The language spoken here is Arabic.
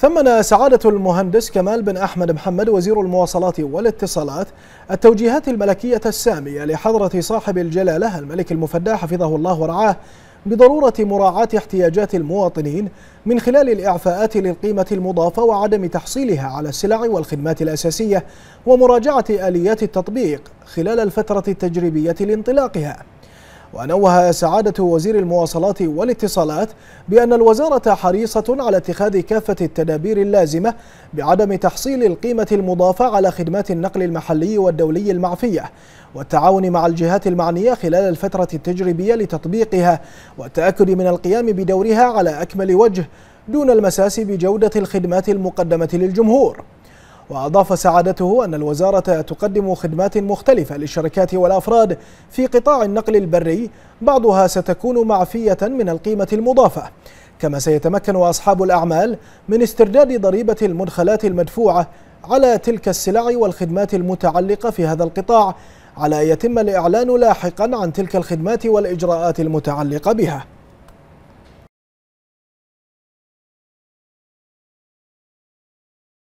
ثمن سعادة المهندس كمال بن أحمد محمد وزير المواصلات والاتصالات التوجيهات الملكية السامية لحضرة صاحب الجلالة الملك المفدى حفظه الله ورعاه بضرورة مراعاة احتياجات المواطنين من خلال الإعفاءات للقيمة المضافة وعدم تحصيلها على السلع والخدمات الأساسية ومراجعة آليات التطبيق خلال الفترة التجريبية لانطلاقها ونوه سعادة وزير المواصلات والاتصالات بأن الوزارة حريصة على اتخاذ كافة التدابير اللازمة بعدم تحصيل القيمة المضافة على خدمات النقل المحلي والدولي المعفية والتعاون مع الجهات المعنية خلال الفترة التجريبية لتطبيقها والتأكد من القيام بدورها على أكمل وجه دون المساس بجودة الخدمات المقدمة للجمهور وأضاف سعادته أن الوزارة تقدم خدمات مختلفة للشركات والأفراد في قطاع النقل البري بعضها ستكون معفية من القيمة المضافة كما سيتمكن أصحاب الأعمال من استرداد ضريبة المدخلات المدفوعة على تلك السلع والخدمات المتعلقة في هذا القطاع على أن يتم الإعلان لاحقا عن تلك الخدمات والإجراءات المتعلقة بها